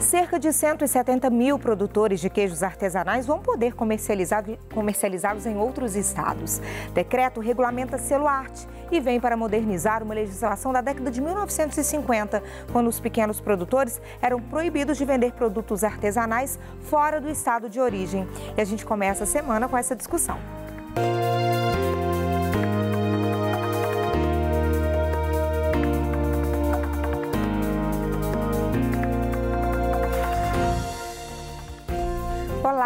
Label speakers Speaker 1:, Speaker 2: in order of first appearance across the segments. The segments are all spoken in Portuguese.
Speaker 1: Cerca de 170 mil produtores de queijos artesanais vão poder comercializá-los em outros estados. Decreto regulamenta Celuarte e vem para modernizar uma legislação da década de 1950, quando os pequenos produtores eram proibidos de vender produtos artesanais fora do estado de origem. E a gente começa a semana com essa discussão. Música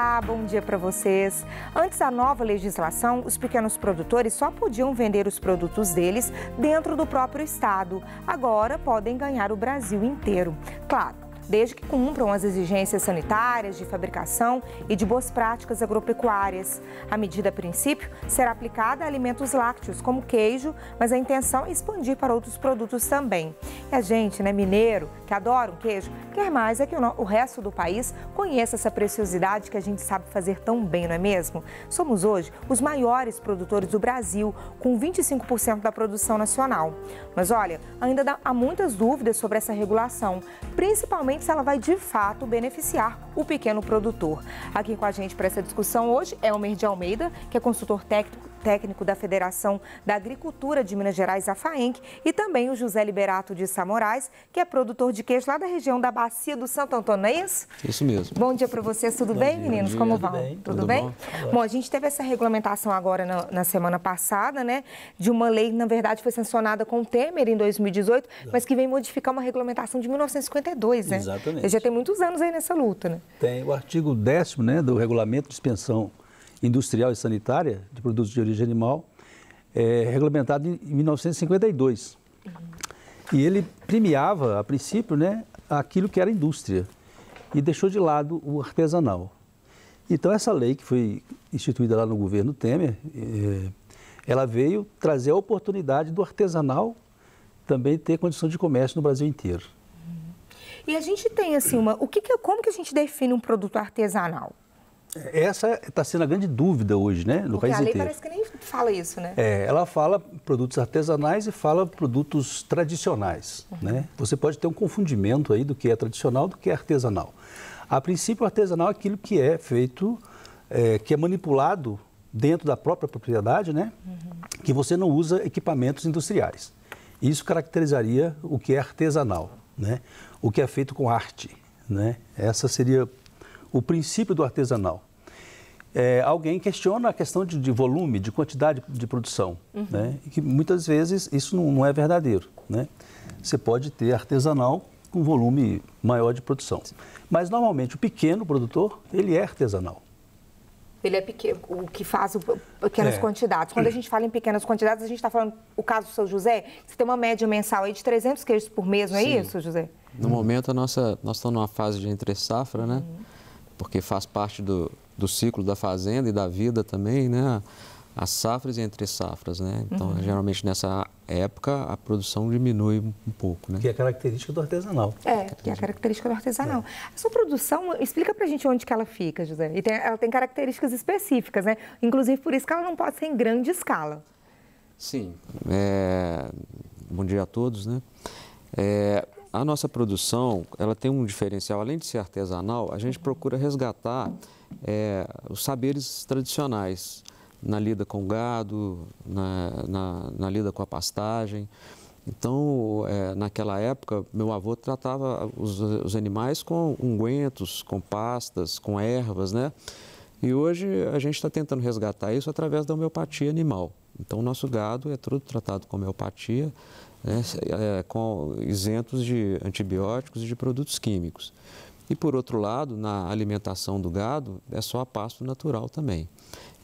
Speaker 1: Olá, bom dia para vocês. Antes da nova legislação, os pequenos produtores só podiam vender os produtos deles dentro do próprio estado. Agora podem ganhar o Brasil inteiro. Claro, desde que cumpram as exigências sanitárias de fabricação e de boas práticas agropecuárias. A medida, a princípio, será aplicada a alimentos lácteos, como queijo, mas a intenção é expandir para outros produtos também. E a gente, né, mineiro, que adora um queijo, quer mais é que o resto do país conheça essa preciosidade que a gente sabe fazer tão bem, não é mesmo? Somos hoje os maiores produtores do Brasil, com 25% da produção nacional. Mas olha, ainda há muitas dúvidas sobre essa regulação, principalmente principalmente se ela vai de fato beneficiar o pequeno produtor. Aqui com a gente para essa discussão hoje é o Mer de Almeida, que é consultor técnico técnico da Federação da Agricultura de Minas Gerais, a FAENC, e também o José Liberato de Samorais, que é produtor de queijo lá da região da Bacia do Santo Antônio, é isso? Isso mesmo. Bom dia para vocês, tudo bom bem, dia, meninos? Dia, Como tudo vão? Bem, tudo, tudo, bem? Bom? bom? a gente teve essa regulamentação agora na, na, semana passada, né, de uma lei que, na verdade, foi sancionada com o Temer em 2018, Exato. mas que vem modificar uma regulamentação de 1952, né? Exatamente. Já tem muitos anos aí nessa luta, né?
Speaker 2: Tem o artigo 10 né, do regulamento de dispensão industrial e sanitária de produtos de origem animal, é, regulamentado em 1952. E ele premiava, a princípio, né, aquilo que era indústria e deixou de lado o artesanal. Então, essa lei que foi instituída lá no governo Temer, é, ela veio trazer a oportunidade do artesanal também ter condição de comércio no Brasil inteiro.
Speaker 1: E a gente tem assim uma, o que, que é, como que a gente define um produto artesanal?
Speaker 2: Essa está sendo a grande dúvida hoje, né, no Porque país a lei inteiro. parece
Speaker 1: que nem fala isso, né?
Speaker 2: É, ela fala produtos artesanais e fala produtos tradicionais, uhum. né? Você pode ter um confundimento aí do que é tradicional do que é artesanal. A princípio, artesanal é aquilo que é feito, é, que é manipulado dentro da própria propriedade, né? Uhum. Que você não usa equipamentos industriais. Isso caracterizaria o que é artesanal, né? O que é feito com arte, né? Essa seria o princípio do artesanal. É, alguém questiona a questão de, de, volume, de quantidade de produção, uhum. né? que muitas vezes isso não, não, é verdadeiro, né? Você pode ter artesanal com volume maior de produção, mas normalmente o pequeno produtor ele é artesanal.
Speaker 1: Ele é pequeno, o que faz pequenas é. quantidades. Quando a gente fala em pequenas quantidades, a gente está falando o caso do seu José, você tem uma média mensal aí de 300 queijos por mês, não é Sim. isso, José?
Speaker 3: No hum. momento, a nossa, nós estamos numa fase de entre safra, né? Hum porque faz parte do, do ciclo da fazenda e da vida também, né? As safras e entre safras, né? Então, uhum. geralmente nessa época
Speaker 2: a produção diminui um pouco, né? Que é característica do artesanal.
Speaker 1: É, que é a característica do artesanal. É. A sua produção, explica pra gente onde que ela fica, José. E tem, ela tem características específicas, né? Inclusive por isso que ela não pode ser em grande escala.
Speaker 3: Sim. É... Bom dia a todos, né? É a nossa produção ela tem um diferencial, além de ser artesanal, a gente procura resgatar é, os saberes tradicionais na lida com o gado, na, na, na lida com a pastagem. Então, é, naquela época, meu avô tratava os, os, animais com ungüentos, com pastas, com ervas, né? E hoje a gente está tentando resgatar isso através da homeopatia animal. Então, o nosso gado é todo tratado com homeopatia, né, é, com, isentos de antibióticos e de produtos químicos. E por outro lado, na alimentação do gado, é só a pasto natural também.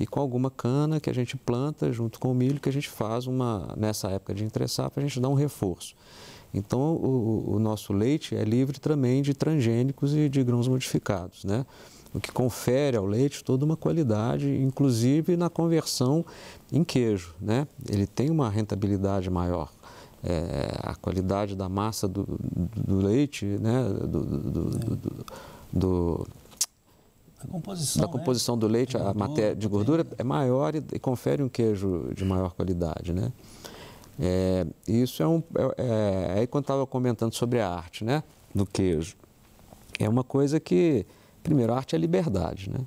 Speaker 3: E com alguma cana que a gente planta junto com o milho, que a gente faz uma, nessa época de para a gente dar um reforço. Então, o, o, nosso leite é livre também de transgênicos e de grãos modificados, né? O que confere ao leite toda uma qualidade, inclusive na conversão em queijo, né? Ele tem uma rentabilidade maior é, a qualidade da massa do, do, do leite, né? Do, do
Speaker 2: é. composição, da né?
Speaker 3: composição né? do leite, a matéria de gordura é maior e, e, confere um queijo de maior qualidade, né? É, isso é um. É, é, é aí, quando estava comentando sobre a arte, né? Do queijo, é uma coisa que, primeiro, a arte é liberdade, né?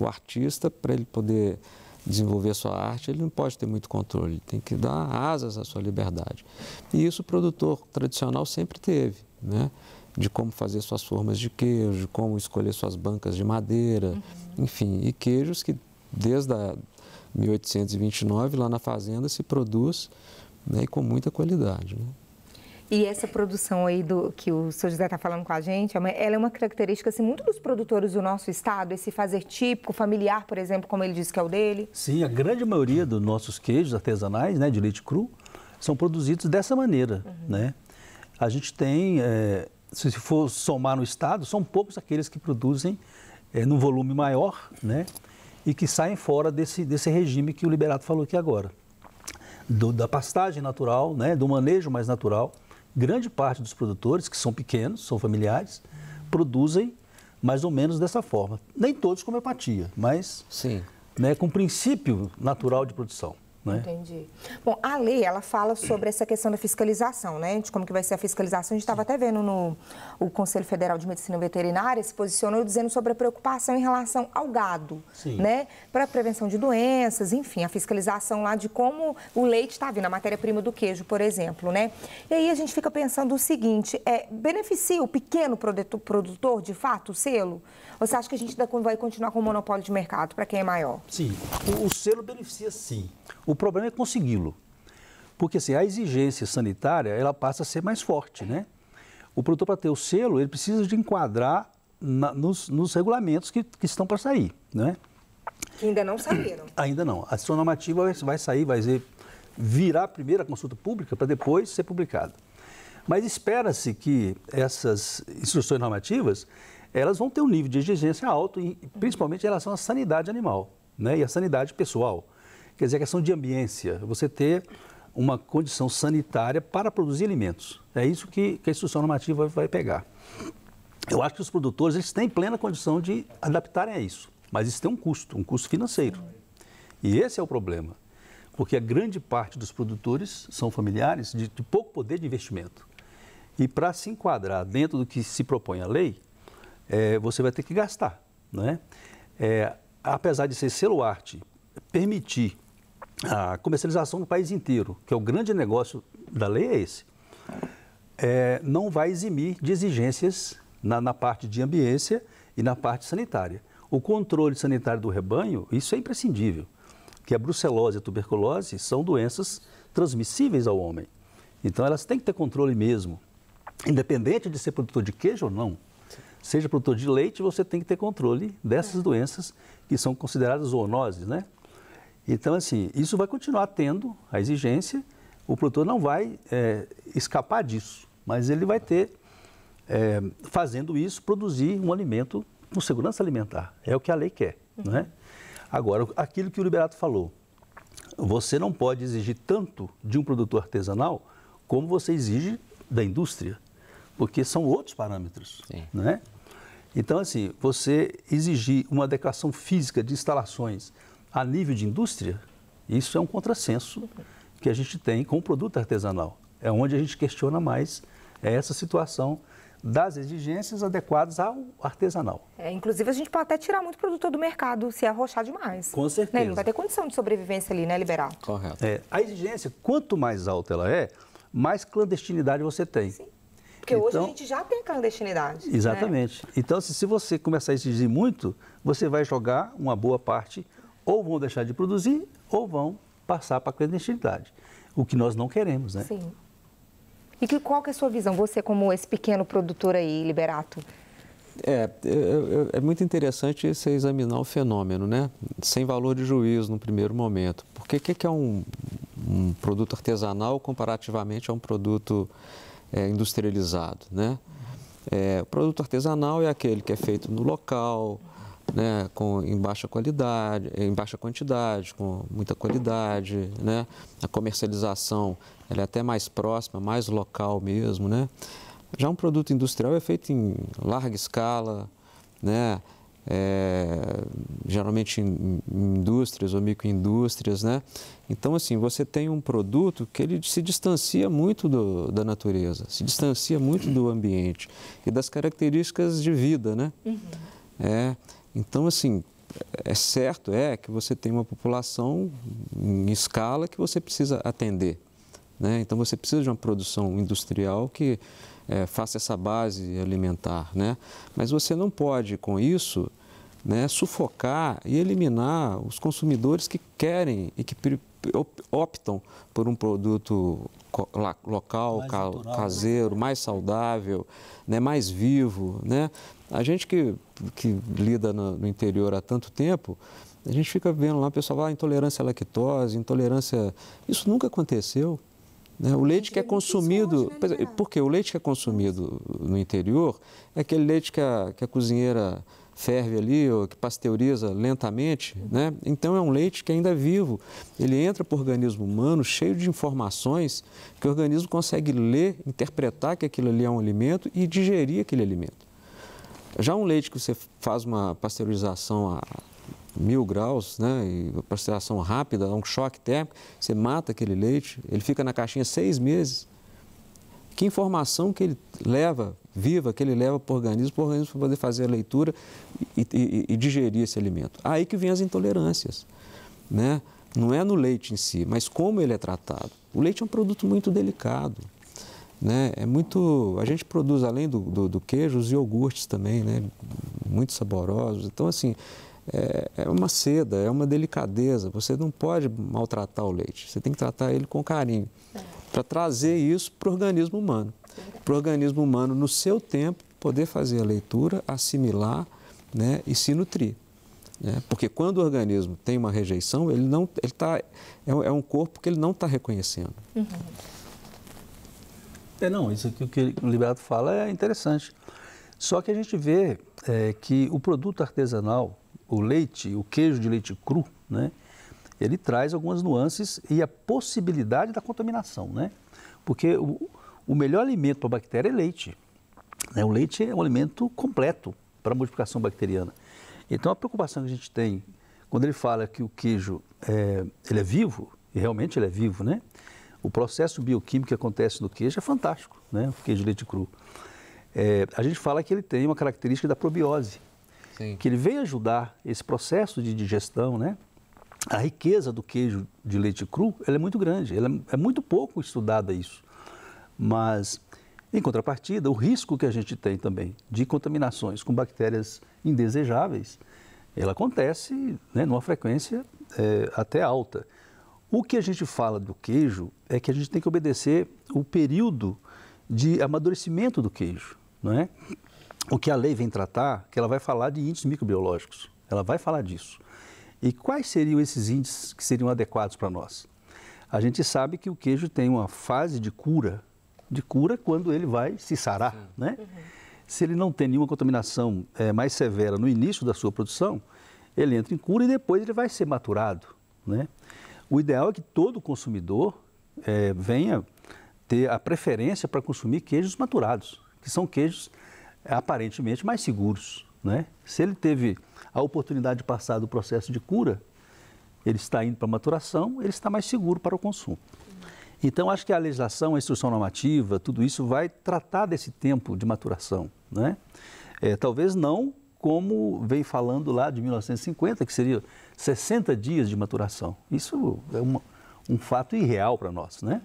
Speaker 3: O artista, para ele poder desenvolver sua arte, ele não pode ter muito controle, ele tem que dar asas à sua liberdade. E isso o produtor tradicional sempre teve, né? de como fazer suas formas de queijo, de como escolher suas bancas de madeira, uhum. enfim, e queijos que desde 1829 lá na fazenda se produz né, e com muita qualidade. Né?
Speaker 1: E essa produção aí do que o seu José está falando com a gente, é ela é uma característica assim, muito dos produtores do nosso estado, esse fazer típico, familiar, por exemplo, como ele disse que é o dele.
Speaker 2: Sim, a grande maioria dos nossos queijos artesanais, né, de leite cru, são produzidos dessa maneira, uhum. né? A gente tem, é, se for somar no estado, são poucos aqueles que produzem é, num volume maior, né? E que saem fora desse, desse regime que o Liberato falou aqui agora. Do, da pastagem natural, né? Do manejo mais natural grande parte dos produtores, que são pequenos, são familiares, produzem mais ou menos dessa forma. Nem todos com empatia mas Sim. Né, com princípio natural de produção. Né?
Speaker 1: Entendi. Bom, a lei, ela fala sobre essa questão da fiscalização, né? De como que vai ser a fiscalização. A gente estava até vendo no o Conselho Federal de Medicina Veterinária se posicionou dizendo sobre a preocupação em relação ao gado, Sim. né? Para prevenção de doenças, enfim, a fiscalização lá de como o leite está vindo, a matéria-prima do queijo, por exemplo, né? E aí a gente fica pensando o seguinte, é, beneficia o pequeno produtor, de fato, o selo? Ou você acha que a gente vai continuar com o monopólio de mercado para quem é maior? Sim,
Speaker 2: o, o selo beneficia sim. O problema é consegui-lo. Porque assim, a exigência sanitária ela passa a ser mais forte, né? O produtor, para ter o selo, ele precisa de enquadrar na, nos, nos, regulamentos que, que estão para sair, né?
Speaker 1: Que ainda não saíram.
Speaker 2: Ainda não. A sua normativa vai, vai sair, vai ser, virar primeiro a consulta pública para depois ser publicada. Mas espera-se que essas instruções normativas elas vão ter um nível de exigência alto, e, principalmente em relação à sanidade animal né, e à sanidade pessoal. Quer dizer, a questão de ambiência, você ter uma condição sanitária para produzir alimentos. É isso que, que a instituição normativa vai pegar. Eu acho que os produtores eles têm plena condição de adaptarem a isso, mas isso tem um custo, um custo financeiro. E esse é o problema, porque a grande parte dos produtores são familiares de, de pouco poder de investimento. E para se enquadrar dentro do que se propõe a lei, é, você vai ter que gastar. Né? É, apesar de ser celuarte, permitir a comercialização no país inteiro, que é o grande negócio da lei é esse, é, não vai eximir de exigências na, na, parte de ambiência e na parte sanitária. O controle sanitário do rebanho, isso é imprescindível, que a brucelose e a tuberculose são doenças transmissíveis ao homem. Então elas têm que ter controle mesmo, independente de ser produtor de queijo ou não. Seja produtor de leite, você tem que ter controle dessas é. doenças que são consideradas zoonoses, né? Então, assim, isso vai continuar tendo a exigência, o produtor não vai é, escapar disso, mas ele vai ter, é, fazendo isso, produzir um alimento com segurança alimentar. É o que a lei quer. Uhum. Né? Agora, aquilo que o Liberato falou, você não pode exigir tanto de um produtor artesanal como você exige da indústria, porque são outros parâmetros. Sim. Né? Então, assim, você exigir uma adequação física de instalações a nível de indústria, isso é um contrassenso que a gente tem com o produto artesanal. É onde a gente questiona mais é essa situação das exigências adequadas ao artesanal.
Speaker 1: É, inclusive, a gente pode até tirar muito produtor do mercado se arrochar demais. Com certeza. Né? Ele não vai ter condição de sobrevivência ali, né, liberal?
Speaker 2: Correto. É, a exigência, quanto mais alta ela é, mais clandestinidade você tem. Sim.
Speaker 1: Porque então, hoje a gente já tem clandestinidade. Né? Exatamente.
Speaker 2: Né? Então, se, se você começar a exigir muito, você vai jogar uma boa parte ou vão deixar de produzir ou vão passar para a clandestinidade, o que nós não queremos, né? Sim.
Speaker 1: E que, qual que é a sua visão, você como esse pequeno produtor aí, Liberato?
Speaker 3: É, é, é, é muito interessante você examinar o fenômeno, né? Sem valor de juízo no primeiro momento. Porque o que é um, um, produto artesanal comparativamente a um produto é, industrializado, né? É, o produto artesanal é aquele que é feito no local, né, com, em baixa qualidade, em baixa quantidade, com muita qualidade, né? A comercialização ela é até mais próxima, mais local mesmo, né? Já um produto industrial é feito em larga escala, né? É, geralmente em, indústrias ou microindústrias, né? Então, assim, você tem um produto que ele se distancia muito do, da natureza, se distancia muito do ambiente e das características de vida, né? Uhum. É, então, assim, é certo é que você tem uma população em escala que você precisa atender. Né? Então, você precisa de uma produção industrial que é, faça essa base alimentar. Né? Mas você não pode, com isso, né, sufocar e eliminar os consumidores que querem e que optam por um produto local, mais natural, né? caseiro, né? mais saudável, né, mais vivo, né? A gente que, que lida no, no interior há tanto tempo, a gente fica vendo lá, o pessoal fala ah, intolerância à lactose, intolerância. Isso nunca aconteceu. Né? O leite que é consumido. É é, por quê? o leite que é consumido no interior é aquele leite que a, que a cozinheira ferve ali, ou que pasteuriza lentamente, né? Então é um leite que ainda é vivo. Ele entra para o organismo humano cheio de informações que o organismo consegue ler, interpretar que aquilo ali é um alimento e digerir aquele alimento. Já um leite que você faz uma pasteurização a mil graus, né, e pasteurização rápida, um choque térmico, você mata aquele leite, ele fica na caixinha seis meses. Que informação que ele leva viva, que ele leva para o organismo, para o organismo poder fazer a leitura e, e, e digerir esse alimento. Aí que vem as intolerâncias, né? Não é no leite em si, mas como ele é tratado. O leite é um produto muito delicado. Né? É muito, a gente produz além do, do, do queijo os iogurtes também, né? muito saborosos. Então assim é, é, uma seda, é uma delicadeza. Você não pode maltratar o leite. Você tem que tratar ele com carinho para trazer isso para o organismo humano, para o organismo humano no seu tempo poder fazer a leitura, assimilar, né? e se nutrir. Né? Porque quando o organismo tem uma rejeição, ele não, ele tá, é, é um corpo que ele não está reconhecendo.
Speaker 2: Uhum. É, não, isso aqui que o Liberato fala é interessante. Só que a gente vê é, que o produto artesanal, o leite, o queijo de leite cru, né, ele traz algumas nuances e a possibilidade da contaminação, né? Porque o, o melhor alimento para bactéria é leite. Né? O leite é um alimento completo para a multiplicação bacteriana. Então, a preocupação que a gente tem quando ele fala que o queijo é, ele é vivo, e realmente ele é vivo, né? O processo bioquímico que acontece no queijo é fantástico, né? O queijo de leite cru. É, a gente fala que ele tem uma característica da probiose, Sim. que ele vem ajudar esse processo de digestão, né? A riqueza do queijo de leite cru ela é muito grande, ela é muito pouco estudada isso. Mas, em contrapartida, o risco que a gente tem também de contaminações com bactérias indesejáveis, ela acontece né, numa frequência é, até alta. O que a gente fala do queijo é que a gente tem que obedecer o período de amadurecimento do queijo, não é? O que a lei vem tratar, que ela vai falar de índices microbiológicos, ela vai falar disso. E quais seriam esses índices que seriam adequados para nós? A gente sabe que o queijo tem uma fase de cura, de cura quando ele vai se sarar, Sim. né? Uhum. Se ele não tem nenhuma contaminação é, mais severa no início da sua produção, ele entra em cura e depois ele vai ser maturado, né? O ideal é que todo consumidor é, venha ter a preferência para consumir queijos maturados, que são queijos aparentemente mais seguros. Né? Se ele teve a oportunidade de passar do processo de cura, ele está indo para maturação, ele está mais seguro para o consumo. Então, acho que a legislação, a instrução normativa, tudo isso vai tratar desse tempo de maturação. Né? É, talvez não como vem falando lá de 1950, que seria 60 dias de maturação. Isso é uma, um fato irreal para nós, né?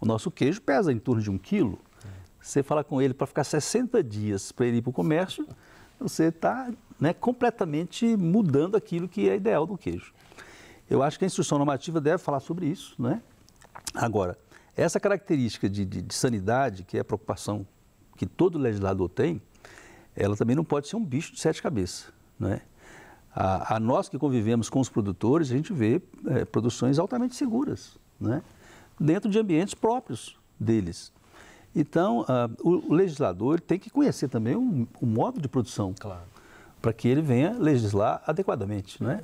Speaker 2: O nosso queijo pesa em torno de um quilo. Você fala com ele para ficar 60 dias para ele ir para o comércio, você está né, completamente mudando aquilo que é ideal do queijo. Eu acho que a instrução normativa deve falar sobre isso, né? Agora, essa característica de, de, de sanidade, que é a preocupação que todo legislador tem, ela também não pode ser um bicho de sete cabeças. Né? A, a nós que convivemos com os produtores, a gente vê é, produções altamente seguras, né? dentro de ambientes próprios deles. Então, a, ah, o, o, legislador tem que conhecer também o, o modo de produção, claro. para que ele venha legislar adequadamente. Né?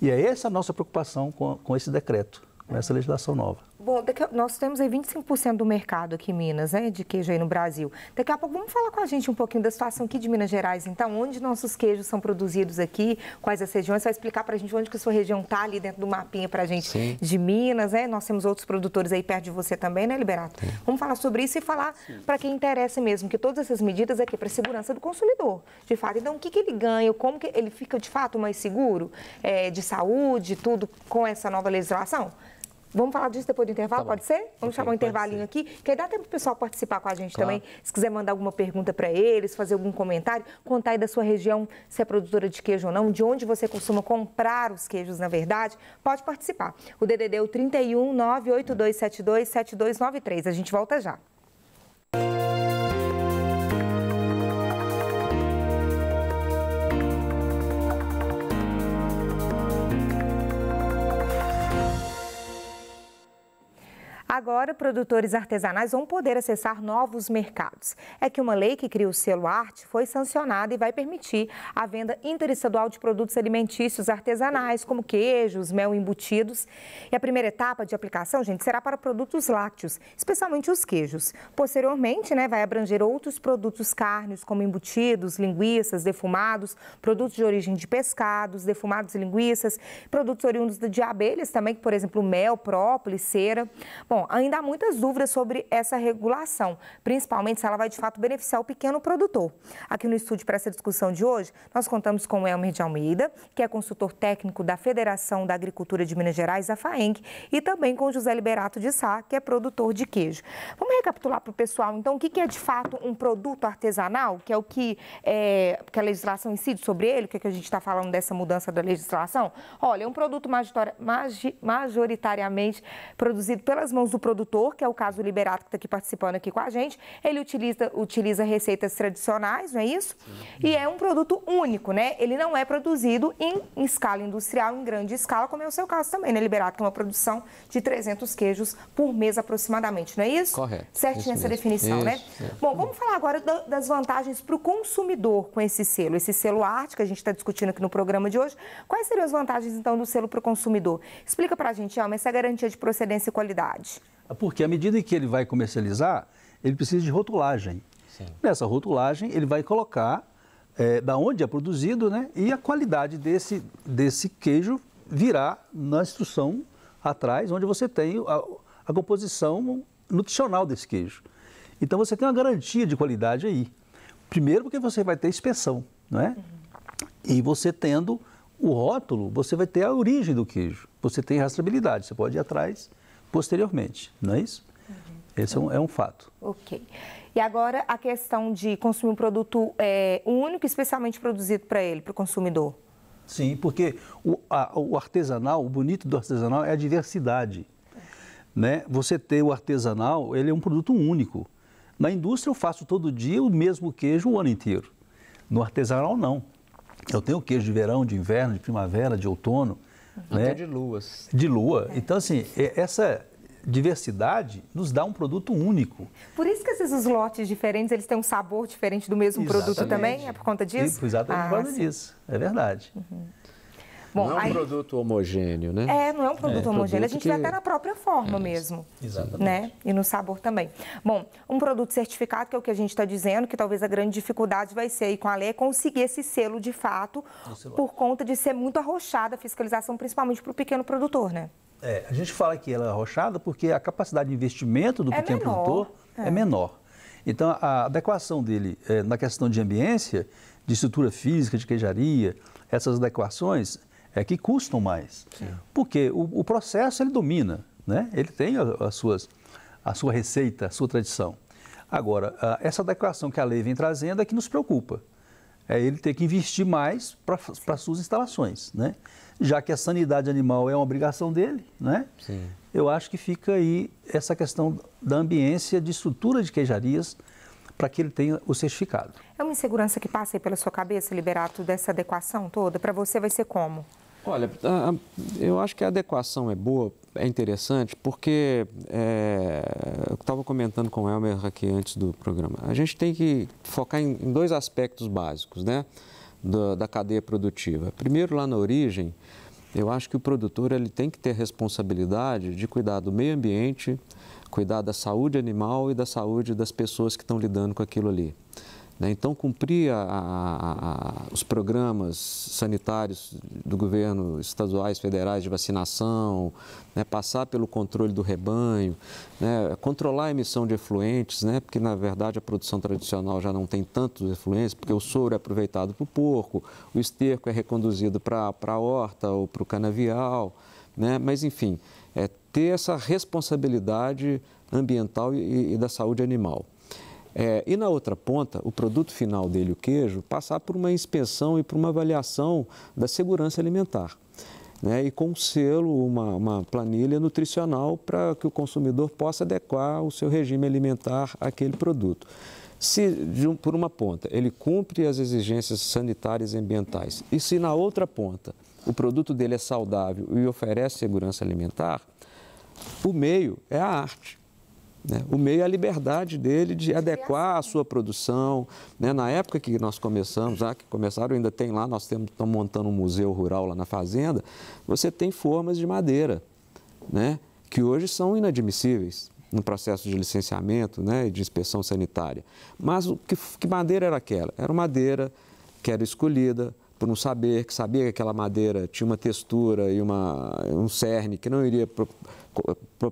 Speaker 2: E é essa a nossa preocupação com, com esse decreto, com essa legislação nova.
Speaker 1: Bom, nós temos aí 25% do mercado aqui em Minas, né, de queijo aí no Brasil. Daqui a pouco vamos falar com a gente um pouquinho da situação aqui de Minas Gerais, então, onde nossos queijos são produzidos aqui, quais as regiões, você vai explicar para a gente onde que a sua região está ali dentro do mapinha para a gente Sim. de Minas, né? Nós temos outros produtores aí perto de você também, né, Liberato? Sim. Vamos falar sobre isso e falar para quem interessa mesmo, que todas essas medidas aqui é para segurança do consumidor, de fato. Então, o que, que ele ganha, como que ele fica de fato mais seguro é, de saúde, tudo com essa nova legislação? Vamos falar disso depois do intervalo, tá pode ser? Vamos okay, chamar um intervalinho ser. aqui, que aí dá tempo pro o pessoal participar com a gente claro. também. Se quiser mandar alguma pergunta para eles, fazer algum comentário, contar aí da sua região, se é produtora de queijo ou não, de onde você costuma comprar os queijos, na verdade, pode participar. O DDD é o 31 98272 7293. A gente volta já. Música Agora, produtores artesanais vão poder acessar novos mercados. É que uma lei que cria o selo arte foi sancionada e vai permitir a venda interestadual de produtos alimentícios artesanais, como queijos, mel embutidos. E a primeira etapa de aplicação, gente, será para produtos lácteos, especialmente os queijos. Posteriormente, né, vai abranger outros produtos carnes, como embutidos, linguiças, defumados, produtos de origem de pescados, defumados e linguiças, produtos oriundos de abelhas também, por exemplo, mel, própolis, cera. Bom, ainda há muitas dúvidas sobre essa regulação, principalmente se ela vai de fato beneficiar o pequeno produtor. Aqui no estúdio para essa discussão de hoje, nós contamos com o Elmer de Almeida, que é consultor técnico da Federação da Agricultura de Minas Gerais, a FAENC, e também com o José Liberato de Sá, que é produtor de queijo. Vamos recapitular para o pessoal, então, o que é de fato um produto artesanal, que é o que, é, que a legislação incide sobre ele, o que, é que a gente está falando dessa mudança da legislação? Olha, é um produto majoritariamente produzido pelas mãos o produtor, que é o caso do Liberato, que está aqui participando aqui com a gente, ele utiliza, utiliza receitas tradicionais, não é isso? Sim. E é um produto único, né? Ele não é produzido em, em, escala industrial, em grande escala, como é o seu caso também, né, Liberato? Que é uma produção de 300 queijos por mês aproximadamente, não é isso? Correto. Certinho essa definição, né? isso, né? Bom, vamos falar agora das vantagens para o consumidor com esse selo, esse selo arte que a gente está discutindo aqui no programa de hoje. Quais seriam as vantagens, então, do selo para o consumidor? Explica para a gente, Alma, essa garantia de procedência e qualidade.
Speaker 2: Porque à medida que ele vai comercializar, ele precisa de rotulagem. Sim. Nessa rotulagem, ele vai colocar é, da onde é produzido né, e a qualidade desse, desse queijo virá na instrução atrás, onde você tem a, a composição nutricional desse queijo. Então você tem uma garantia de qualidade aí. Primeiro porque você vai ter inspeção, não é? Uhum. E você tendo o rótulo, você vai ter a origem do queijo. Você tem rastreabilidade, você pode ir atrás posteriormente, não é isso? Uhum. Esse é um, é um fato.
Speaker 1: Ok. E agora a questão de consumir um produto é, único, especialmente produzido para ele, para o consumidor.
Speaker 2: Sim, porque o, a, o, artesanal, o bonito do artesanal é a diversidade. Né? Você ter o artesanal, ele é um produto único. Na indústria eu faço todo dia o mesmo queijo o ano inteiro. No artesanal não. Eu tenho queijo de verão, de inverno, de primavera, de outono. Até né? de luas. De lua. É. Então, assim, essa diversidade nos dá um produto único.
Speaker 1: Por isso que esses lotes diferentes, eles têm um sabor diferente do mesmo exatamente. produto também? É por conta disso? E, exatamente ah, por causa sim. disso.
Speaker 2: É verdade. Uhum. Bom, não é um aí... produto homogêneo, né? É, não é um produto é, homogêneo. Produto a gente que... vê até na
Speaker 1: própria forma é mesmo. Exatamente. Né? E no sabor também. Bom, um produto certificado, que é o que a gente está dizendo, que talvez a grande dificuldade vai ser aí com a lei é conseguir esse selo de fato, por conta de ser muito arrochada a fiscalização, principalmente para o pequeno produtor, né?
Speaker 2: É, a gente fala que ela é arrochada porque a capacidade de investimento do é pequeno menor, produtor é. é. menor. Então, a adequação dele eh, na questão de ambiência, de estrutura física, de queijaria, essas adequações, é que custam mais. Sim. Porque o, o, processo ele domina, né? ele tem a, a, suas, a sua receita, a sua tradição. Agora, a, essa adequação que a lei vem trazendo é que nos preocupa. É ele ter que investir mais para suas instalações, né? Já que a sanidade animal é uma obrigação dele, né? Sim. Eu acho que fica aí essa questão da ambiência, de estrutura de queijarias, para que ele tenha o certificado.
Speaker 1: É uma insegurança que passa aí pela sua cabeça, Liberato, dessa adequação toda? Para você vai ser como?
Speaker 2: Olha, eu acho
Speaker 3: que a adequação é boa, é interessante, porque é, eu estava comentando com o Elmer aqui antes do programa. A gente tem que focar em, em dois aspectos básicos né, da, da, cadeia produtiva. Primeiro, lá na origem, eu acho que o produtor ele tem que ter responsabilidade de cuidar do meio ambiente, cuidar da saúde animal e da saúde das pessoas que estão lidando com aquilo ali. Né? Então, cumprir a, a, a, os programas sanitários do governo, estaduais, federais de vacinação, né? passar pelo controle do rebanho, né? controlar a emissão de efluentes, né? porque na verdade a produção tradicional já não tem tantos efluentes, porque o soro é aproveitado para o porco, o esterco é reconduzido para a horta ou para o canavial, né? mas enfim, é ter essa responsabilidade ambiental e, e da saúde animal. É, e na outra ponta, o produto final dele, o queijo, passar por uma inspeção e por uma avaliação da segurança alimentar. Né, e com um selo, uma, uma planilha nutricional para que o consumidor possa adequar o seu regime alimentar àquele produto. Se, um, por uma ponta, ele cumpre as exigências sanitárias e ambientais, e se na outra ponta o produto dele é saudável e oferece segurança alimentar, o meio é a arte. Né? O meio é a liberdade dele de adequar a assim. sua produção. Né? Na época que nós começamos, já que começaram, ainda tem lá, nós temos, estamos montando um museu rural lá na fazenda, você tem formas de madeira, né? que hoje são inadmissíveis no processo de licenciamento né? e de inspeção sanitária. Mas o que, que madeira era aquela? Era madeira que era escolhida, por um saber, que sabia que aquela madeira tinha uma textura e uma, um cerne que não iria pro, pro,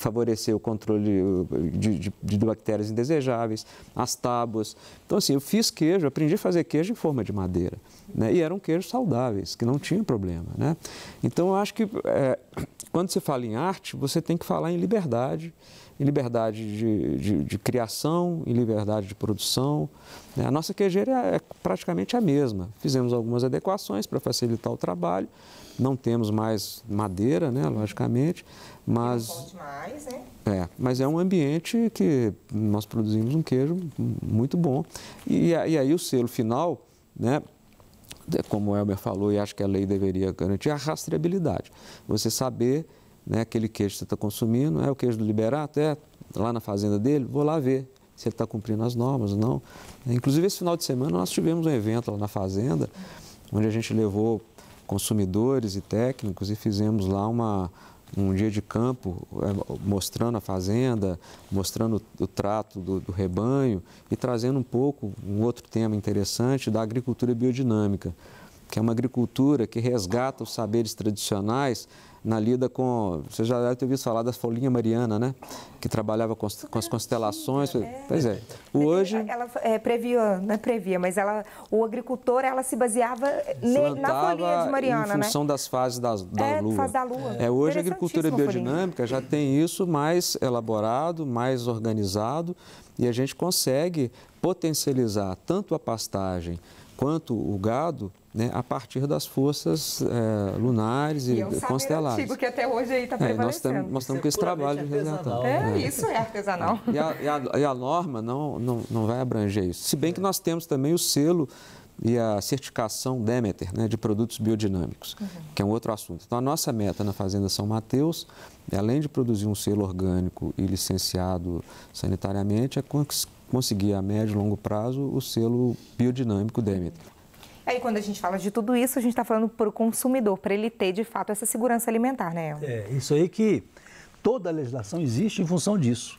Speaker 3: favorecer o controle de, de, de, bactérias indesejáveis, as tábuas. Então, assim, eu fiz queijo, aprendi a fazer queijo em forma de madeira. Né? E eram queijos saudáveis, que não tinham problema. Né? Então, eu acho que é, quando se fala em arte, você tem que falar em liberdade, em liberdade de, de, de criação, em liberdade de produção. Né? A nossa queijeira é, é praticamente a mesma. Fizemos algumas adequações para facilitar o trabalho, não temos mais madeira, né, logicamente, mas, é né? É, mas é um ambiente que nós produzimos um queijo muito bom. E, e aí o selo final, né? É como o Elber falou, e acho que a lei deveria garantir, é a rastreabilidade. Você saber né, aquele queijo que você está consumindo, é o queijo do Liberato, é lá na fazenda dele, vou lá ver se ele está cumprindo as normas ou não. Inclusive, esse final de semana nós tivemos um evento lá na fazenda, onde a gente levou consumidores e técnicos e fizemos lá uma, um dia de campo é, mostrando a fazenda, mostrando o trato do, do, rebanho e trazendo um pouco um outro tema interessante da agricultura biodinâmica, que é uma agricultura que resgata os saberes tradicionais na lida com. Você já deve ter ouvido falar da Folhinha Mariana, né? Que trabalhava com, com as constelações. É. Pois é. O é hoje.
Speaker 1: Ela é, previa, não é previa, mas ela, o agricultor ela se baseava na folhinha de Mariana. Em né? função né?
Speaker 3: das fases das, da, é, lua. Fase da lua. É, hoje a agricultura biodinâmica já tem isso mais elaborado, mais organizado, e a gente consegue potencializar tanto a pastagem quanto o gado né, a partir das forças é, lunares e, e é um constelares. Antigo
Speaker 1: que até hoje aí está é, Nós estamos, nós estamos com esse trabalho de resgatar. É, é, isso é artesanal. E
Speaker 3: a, e, a, e a, norma não, não, não vai abranger isso. Se bem que nós temos também o selo e a certificação Demeter né, de produtos biodinâmicos, uhum. que é um outro assunto. Então, a nossa meta na Fazenda São Mateus, além de produzir um selo orgânico e licenciado sanitariamente, é conseguir a médio e longo prazo o selo biodinâmico Demeter.
Speaker 1: E aí, quando a gente fala de tudo isso, a gente está falando para o consumidor, para ele ter de fato essa segurança alimentar, né? El?
Speaker 2: É, isso aí que toda a legislação existe em função disso.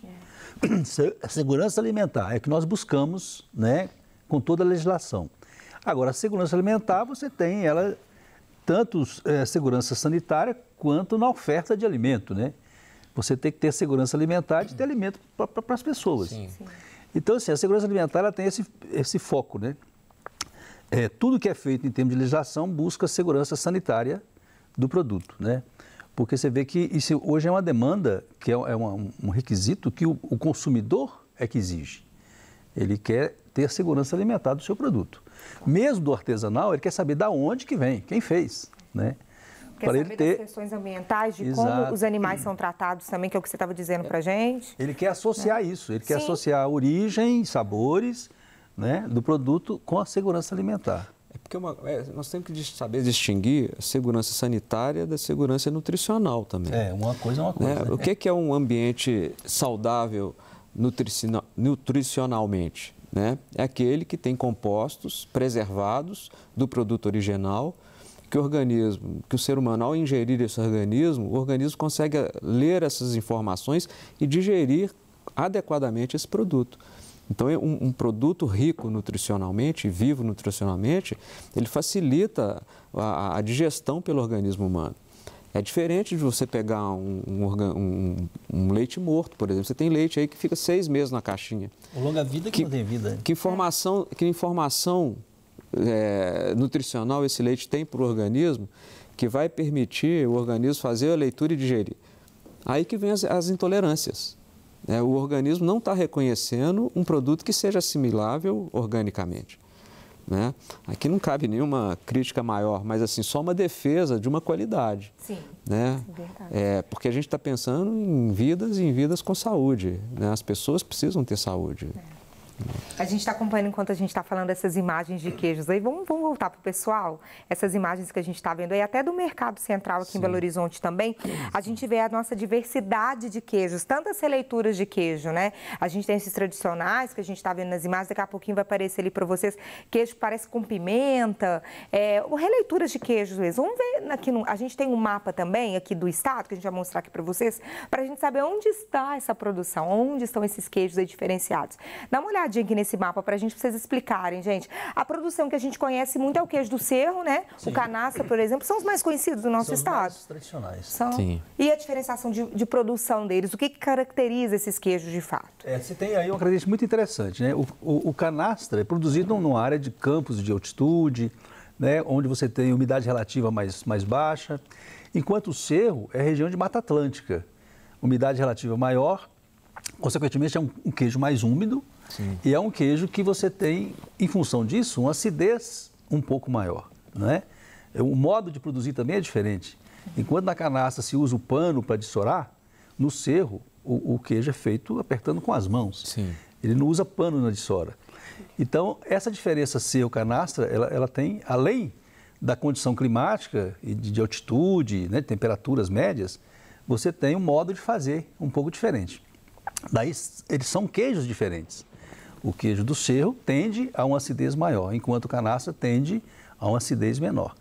Speaker 2: É. Segurança alimentar é que nós buscamos, né, com toda a legislação. Agora, a segurança alimentar, você tem ela tanto é, segurança sanitária quanto na oferta de alimento, né? Você tem que ter segurança alimentar de ter alimento para as pessoas. Sim. Sim. Então, assim, a segurança alimentar ela tem esse, esse foco, né? é, tudo que é feito em termos de legislação busca segurança sanitária do produto, né? Porque você vê que isso hoje é uma demanda, que é, é uma, um requisito que o, o, consumidor é que exige. Ele quer ter segurança alimentar do seu produto. Mesmo do artesanal, ele quer saber da onde que vem, quem fez, né? Quer para saber ele ter... das
Speaker 1: questões ambientais, de Exato. como os animais são tratados também, que é o que você estava dizendo para gente.
Speaker 2: Ele quer associar é. isso, ele quer associar origem, sabores né, do produto com a segurança alimentar. É porque é uma, é,
Speaker 3: nós temos que saber distinguir a segurança sanitária da segurança nutricional também. É,
Speaker 2: uma coisa é uma coisa. Né? Né? O que é,
Speaker 3: que é um ambiente saudável nutricional, nutricionalmente? Né? É aquele que tem compostos preservados do produto original, que o organismo, que o ser humano, ao ingerir esse organismo, o organismo consegue ler essas informações e digerir adequadamente esse produto. Então, é um, um produto rico nutricionalmente, vivo nutricionalmente, ele facilita a, a digestão pelo organismo humano. É diferente de você pegar um, um, um, leite morto, por exemplo. Você tem leite aí que fica seis meses na caixinha.
Speaker 2: O longa vida que, que não tem vida.
Speaker 3: Que informação, que informação é, nutricional esse leite tem para o organismo que vai permitir o organismo fazer a leitura e digerir. Aí que vem as, as intolerâncias. É, o organismo não está reconhecendo um produto que seja assimilável organicamente. Né? Aqui não cabe nenhuma crítica maior, mas assim só uma defesa de uma qualidade. Sim, né? É, é, porque a gente está pensando em vidas e em vidas com saúde. Né? As pessoas precisam ter saúde. É.
Speaker 1: A gente está acompanhando enquanto a gente está falando essas imagens de queijos aí. Vamos, vamos voltar para o pessoal? Essas imagens que a gente está vendo aí, até do mercado central aqui Sim. em Belo Horizonte também, a gente vê a nossa diversidade de queijos, tantas releituras de queijo, né? A gente tem esses tradicionais que a gente está vendo nas imagens, daqui a pouquinho vai aparecer ali para vocês queijo que parece com pimenta, é, releituras de queijos mesmo. Vamos ver aqui, no, a gente tem um mapa também aqui do estado, que a gente vai mostrar aqui para vocês, para a gente saber onde está essa produção, onde estão esses queijos aí diferenciados. Dá uma olhada aqui nesse mapa para a gente, pra vocês explicarem, gente. A produção que a gente conhece muito é o queijo do cerro, né? Sim. O canastra, por exemplo, são os mais conhecidos do nosso são estado. Os tradicionais. São. Sim. E a diferenciação de, de produção deles? O que, que, caracteriza esses queijos de fato?
Speaker 2: É, você tem aí uma característica muito interessante, né? O, o, o canastra é produzido numa área de campos de altitude, né? Onde você tem umidade relativa mais, mais baixa, enquanto o cerro é região de Mata Atlântica. Umidade relativa maior, consequentemente é um queijo mais úmido, Sim. E é um queijo que você tem, em função disso, uma acidez um pouco maior. Né? O modo de produzir também é diferente. Enquanto na canastra se usa o pano para dissorar, no cerro o, o, queijo é feito apertando com as mãos. Sim. Ele não usa pano na dissora. Então, essa diferença cerro-canastra, ela, ela tem, além da condição climática e de, de altitude, né, temperaturas médias, você tem um modo de fazer um pouco diferente. Daí eles são queijos diferentes. O queijo do cerro tende a uma acidez maior, enquanto o canastra tende a uma acidez menor.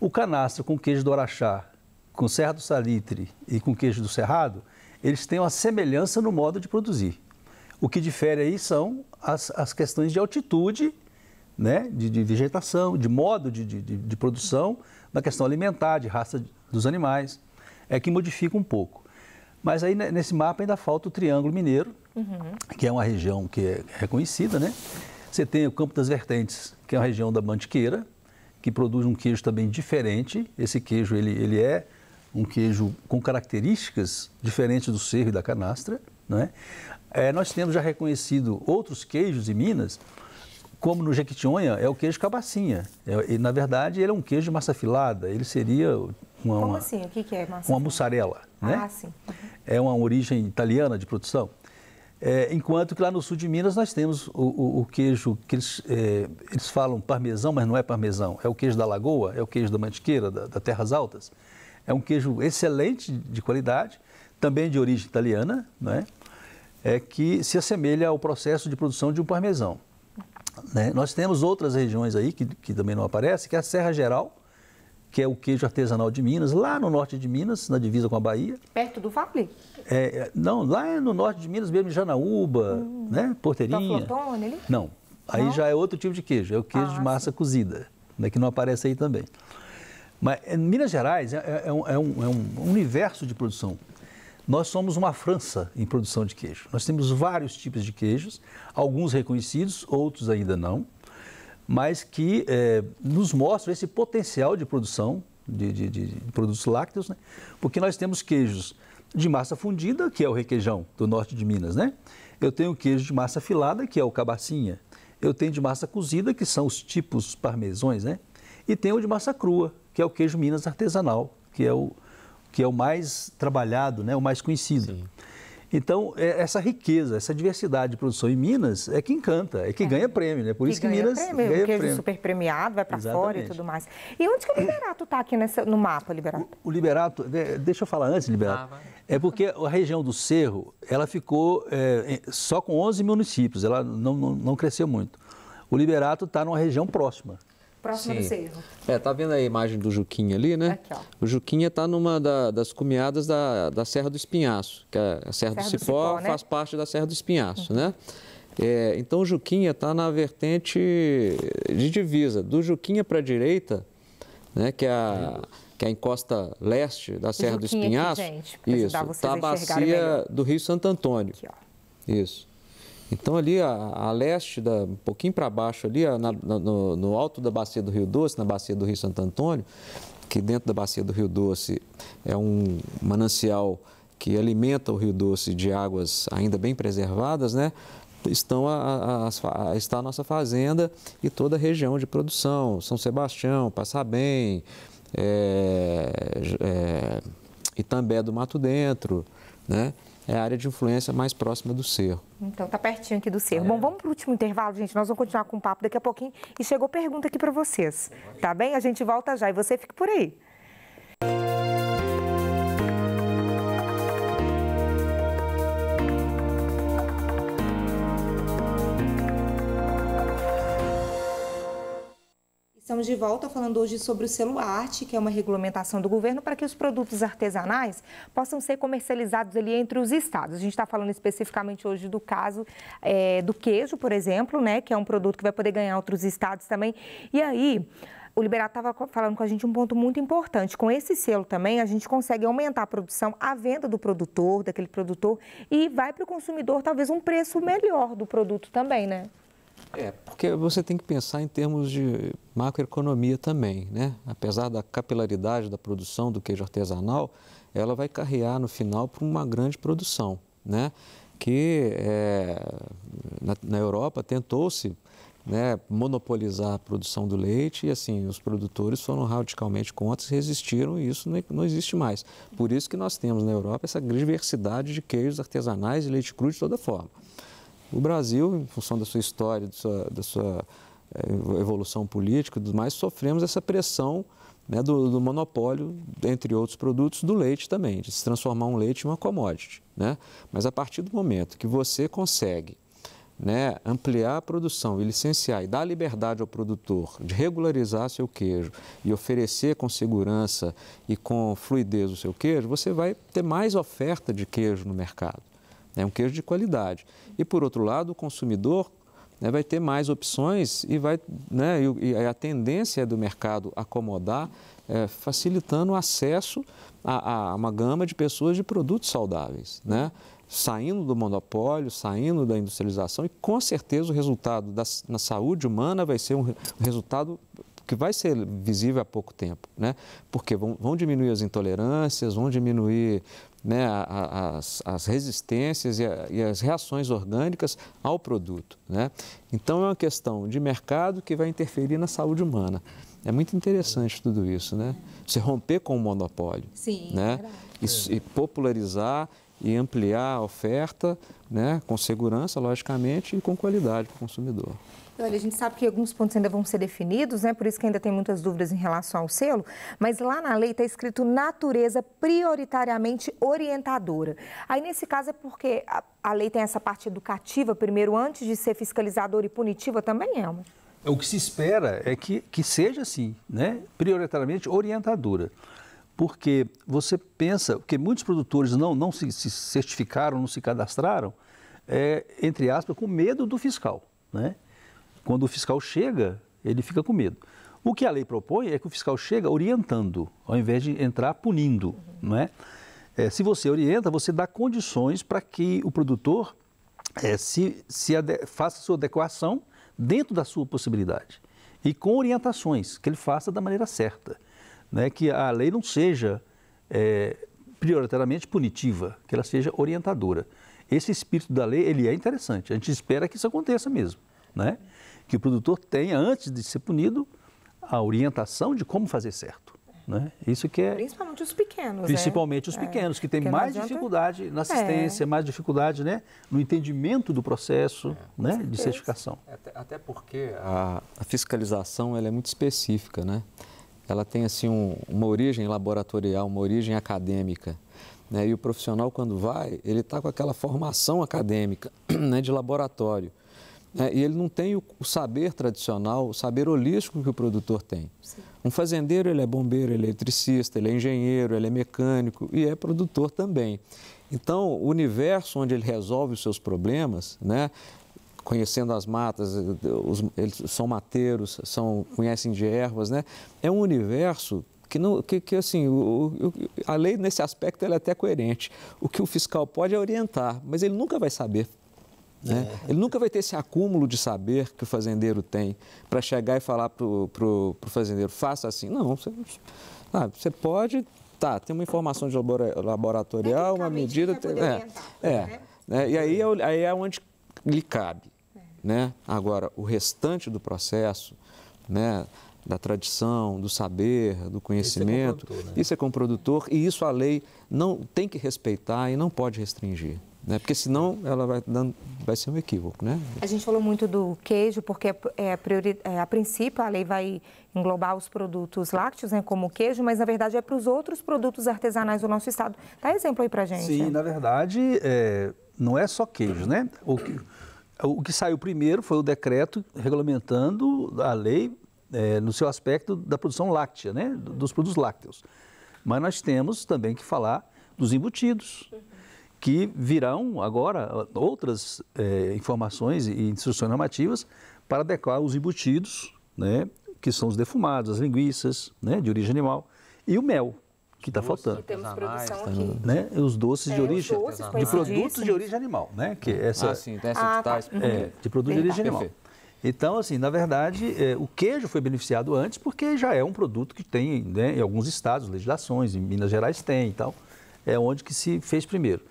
Speaker 2: O canastra com queijo do Araxá, com Serra do Salitre e com queijo do Cerrado, eles têm uma semelhança no modo de produzir. O que difere aí são as, as questões de altitude, né, de, de vegetação, de modo de, de, de produção, da questão alimentar, de raça dos animais, é que modifica um pouco. Mas aí né, nesse mapa ainda falta o Triângulo Mineiro, uhum. que é uma região que é reconhecida, né? Você tem o Campo das Vertentes, que é uma região da Mantiqueira, que produz um queijo também diferente. Esse queijo ele, ele é um queijo com características diferentes do cerro e da canastra, não é? é nós temos já reconhecido outros queijos em Minas, como no Jequitinhonha, é o queijo cabacinha. É, e, na verdade, ele é um queijo de massa filada. Ele seria uma... Como assim?
Speaker 1: O que, que é massa? Uma
Speaker 2: mussarela, ah, né? Ah, sim. Uhum é uma origem italiana de produção. É, enquanto que lá no sul de Minas nós temos o, o, o queijo que eles, é, eles falam parmesão, mas não é parmesão. É o queijo da lagoa, é o queijo da mantiqueira, da, da Terras Altas. É um queijo excelente de qualidade, também de origem italiana, né? é que se assemelha ao processo de produção de um parmesão. Né? Nós temos outras regiões aí, que, que também não aparecem, que é a Serra Geral, que é o queijo artesanal de Minas, lá no norte de Minas, na divisa com a Bahia.
Speaker 1: Perto do Vale?
Speaker 2: É, é, não, lá é no norte de Minas mesmo, em Janaúba, hum, né, tá Porteirinha. Não, aí não? já é outro tipo de queijo, é o queijo ah, de massa sim. cozida, né, que não aparece aí também. Mas em é, Minas Gerais é, é, é, um, é um universo de produção. Nós somos uma França em produção de queijo. Nós temos vários tipos de queijos, alguns reconhecidos, outros ainda não mas que é, nos mostram esse potencial de produção de, de, de, de produtos lácteos, né? porque nós temos queijos de massa fundida, que é o requeijão do norte de Minas, né? Eu tenho queijo de massa filada, que é o cabacinha. Eu tenho de massa cozida, que são os tipos parmesões, né? E tenho de massa crua, que é o queijo Minas artesanal, que é o, que é o mais trabalhado, né? o mais conhecido. Sim. Então, é, essa riqueza, essa diversidade de produção em Minas é que encanta, é que é. ganha prêmio, né? Por que isso que ganha Minas prêmio, ganha queijo é super
Speaker 1: premiado, vai para fora e tudo mais. E onde que o Liberato está aqui nessa, no mapa, Liberato?
Speaker 2: O, o, Liberato, é, deixa eu falar antes, Liberato. Ah, é porque a região do Cerro, ela ficou é, só com 11 municípios, ela não, não, não cresceu muito. O Liberato está numa região próxima
Speaker 1: próximo do cerro.
Speaker 2: É, tá vendo a imagem do Juquinha ali, né? Aqui, ó. O Juquinha tá numa da, das
Speaker 3: cumeadas da, da Serra do Espinhaço, que é a Serra, Serra do Cipó, do Cipó né? faz parte da Serra do Espinhaço, uhum. né? É, então o Juquinha está na vertente de divisa, do Juquinha para a direita, né, que é a, que é a encosta leste da Serra Juquinha do Espinhaço. isso, está a tá bacia do Rio Santo Antônio. Aqui, ó. Isso. Então, ali a, a leste, da, um pouquinho para baixo, ali a, na, no, no, alto da bacia do Rio Doce, na bacia do Rio Santo Antônio, que dentro da bacia do Rio Doce é um manancial que alimenta o Rio Doce de águas ainda bem preservadas, né? Estão a, a está a nossa fazenda e toda a região de produção, São Sebastião, Passabém, é, eh, é, eh, Itambé do Mato Dentro, né? é a área de influência mais próxima do cerro.
Speaker 1: Então, tá pertinho aqui do cerro. É. Bom, vamos para o último intervalo, gente. Nós vamos continuar com o papo daqui a pouquinho. E chegou pergunta aqui para vocês, tá bem? A gente volta já e você fica por aí. Música Estamos de volta falando hoje sobre o selo arte, que é uma regulamentação do governo para que os produtos artesanais possam ser comercializados ali entre os estados. A gente está falando especificamente hoje do caso é, do queijo, por exemplo, né, que é um produto que vai poder ganhar outros estados também. E aí o Liberato estava falando com a gente um ponto muito importante. Com esse selo também, a gente consegue aumentar a produção, a venda do produtor, daquele produtor, e vai para o consumidor talvez um preço melhor do produto também, né?
Speaker 3: É, porque você tem que pensar em termos de macroeconomia também, né? Apesar da capilaridade da produção do queijo artesanal, ela vai carrear no final para uma grande produção, né? Que é, na, na Europa tentou-se né, monopolizar a produção do leite e assim os produtores foram radicalmente contra, resistiram e isso não, não existe mais. Por isso que nós temos na Europa essa diversidade de queijos artesanais e leite cru de toda forma. O Brasil, em função da sua história, da sua, da sua eh, evolução política e tudo mais, sofremos essa pressão né, do, do, monopólio, entre outros produtos, do leite também, de se transformar um leite em uma commodity. Né? Mas a partir do momento que você consegue né, ampliar a produção e licenciar e dar liberdade ao produtor de regularizar seu queijo e oferecer com segurança e com fluidez o seu queijo, você vai ter mais oferta de queijo no mercado. É um queijo de qualidade. E por outro lado, o consumidor né, vai ter mais opções e vai né, e a tendência é do mercado acomodar, é, facilitando o acesso a, a, uma gama de pessoas de produtos saudáveis, né? saindo do monopólio, saindo da industrialização e com certeza o resultado da, na saúde humana vai ser um resultado que vai ser visível há pouco tempo, né? porque vão, vão diminuir as intolerâncias, vão diminuir né, as, as, resistências e, a, e, as reações orgânicas ao produto. Né? Então é uma questão de mercado que vai interferir na saúde humana. É muito interessante tudo isso, né? Você romper com o monopólio,
Speaker 1: Sim, é né?
Speaker 3: E, e, popularizar e ampliar a oferta, né? Com segurança, logicamente, e com qualidade para o consumidor.
Speaker 1: Olha, a gente sabe que alguns pontos ainda vão ser definidos, né? Por isso que ainda tem muitas dúvidas em relação ao selo, mas lá na lei está escrito natureza prioritariamente orientadora. Aí nesse caso é porque a, a lei tem essa parte educativa primeiro, antes de ser fiscalizadora e punitiva também, Elma?
Speaker 2: É, o que se espera é que, que seja assim, né? prioritariamente orientadora. Porque você pensa, porque muitos produtores não, não se, se certificaram, não se cadastraram, é, entre aspas, com medo do fiscal. Né? Quando o fiscal chega, ele fica com medo. O que a lei propõe é que o fiscal chega orientando, ao invés de entrar punindo, uhum. não é? é? Se você orienta, você dá condições para que o produtor é, se, se faça sua adequação dentro da sua possibilidade e com orientações que ele faça da maneira certa, né? Que a lei não seja é, prioritariamente punitiva, que ela seja orientadora. Esse espírito da lei ele é interessante. A gente espera que isso aconteça mesmo, né? Uhum que o produtor tenha, antes de ser punido, a orientação de como fazer certo. Né? Isso que é
Speaker 1: principalmente os pequenos, principalmente né? os é, pequenos é. que têm mais adianta... dificuldade na é. assistência,
Speaker 2: é. mais dificuldade, né, no entendimento do processo, é, né, de certificação. Até, até porque a, a, fiscalização ela é muito
Speaker 3: específica, né? Ela tem assim um, uma origem laboratorial, uma origem acadêmica. Né? E o profissional, quando vai, ele está com aquela formação acadêmica né, de laboratório. Né? E ele não tem o, o, saber tradicional, o saber holístico que o produtor tem. Sim. Um fazendeiro, ele é bombeiro, ele é eletricista, ele é engenheiro, ele é mecânico e é produtor também. Então, o universo onde ele resolve os seus problemas, né? conhecendo as matas, eh, os, eles são mateiros, são, conhecem de ervas, né? é um universo que, não, que, que assim, o, o, a lei nesse aspecto ela é até coerente. O que o fiscal pode é orientar, mas ele nunca vai saber né? É. Ele nunca vai ter esse acúmulo de saber que o fazendeiro tem para chegar e falar para o fazendeiro, faça assim. Não, você, ah, você pode, tá, tem uma informação de laboratorial, uma medida... Tem, é, é, né? né? E aí é, aí é onde lhe cabe. É. Né? Agora, o restante do processo, né, da tradição, do saber, do conhecimento, isso é com o produtor, né? é com o produtor e isso a lei não tem que respeitar e não pode restringir né? porque senão ela vai, dando, vai ser um equívoco. Né? A
Speaker 1: gente falou muito do queijo, porque é, é, a, priori, é, a princípio a lei vai englobar os produtos lácteos, né, como o queijo, mas na verdade é para os outros produtos artesanais do nosso estado. Dá exemplo aí para gente. Sim, né? na
Speaker 2: verdade é, não é só queijo, né? O que, o que saiu primeiro foi o decreto regulamentando a lei é, no seu aspecto da produção láctea, né, dos produtos lácteos. Mas nós temos também que falar dos embutidos. Uhum que virão agora outras é, informações e instruções normativas para adequar os embutidos, né, que são os defumados, as linguiças né, de origem animal, e o mel, que está faltando. Que temos produção aqui. Né? Os doces é, de origem, doces de produtos de origem animal, né? Que essa, ah, sim, dessa ah, tá. é, de produtos de origem animal. Perfeito. Então, assim, na verdade, é, o queijo foi beneficiado antes porque já é um produto que tem né, em alguns estados, legislações, em Minas Gerais tem e tal, é onde que se fez primeiro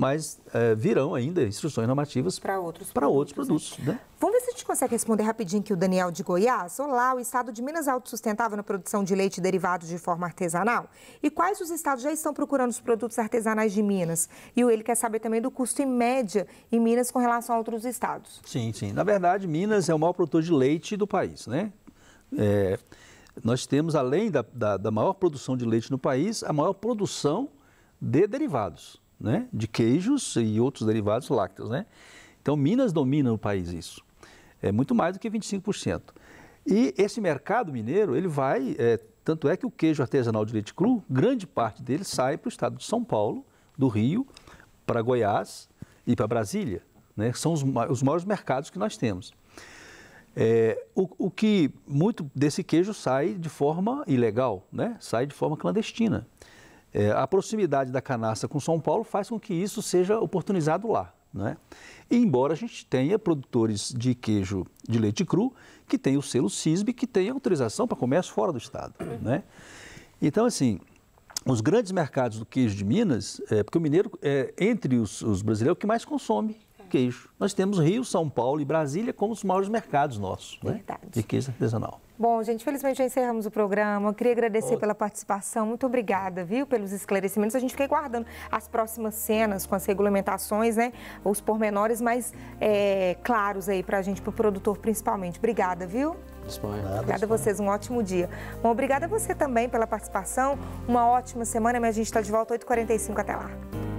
Speaker 2: mas é, virão ainda instruções normativas para outros, para outros produtos. Né? né?
Speaker 1: Vamos ver se a gente consegue responder rapidinho que o Daniel de Goiás. Olá, o estado de Minas autossustentável na produção de leite e derivados de forma artesanal? E quais os estados já estão procurando os produtos artesanais de Minas? E ele quer saber também do custo em média em Minas com relação a outros estados.
Speaker 2: Sim, sim. Na verdade, Minas é o maior produtor de leite do país, né? É, nós temos, além da, da, da maior produção de leite no país, a maior produção de derivados né, de queijos e outros derivados lácteos. Né? Então, Minas domina no país isso. É muito mais do que 25%. E esse mercado mineiro, ele vai. É, tanto é que o queijo artesanal de leite cru, grande parte dele sai para o estado de São Paulo, do Rio, para Goiás e para Brasília. Né? São os, os maiores mercados que nós temos. É, o, o, que muito desse queijo sai de forma ilegal, né? sai de forma clandestina. É, a proximidade da canasta com São Paulo faz com que isso seja oportunizado lá. Né? E embora a gente tenha produtores de queijo de leite cru que tem o selo CISB, que tem autorização para comércio fora do estado. Né? Então, assim, os grandes mercados do queijo de Minas, é, porque o mineiro é entre os, os brasileiros é que mais consome queijo. Nós temos Rio, São Paulo e Brasília como os maiores mercados nossos né? Verdade. Né? de queijo artesanal.
Speaker 1: Bom, gente, felizmente já encerramos o programa. Eu queria agradecer pela participação. Muito obrigada, viu, pelos esclarecimentos. A gente fica guardando as próximas cenas com as regulamentações, né? Os pormenores mais é, claros aí para a gente, para o produtor principalmente. Obrigada, viu?
Speaker 3: Disponha. Obrigada
Speaker 1: a vocês, um ótimo dia. Bom, obrigada a você também pela participação. Uma ótima semana, mas a gente está de volta às 8h45. Até lá.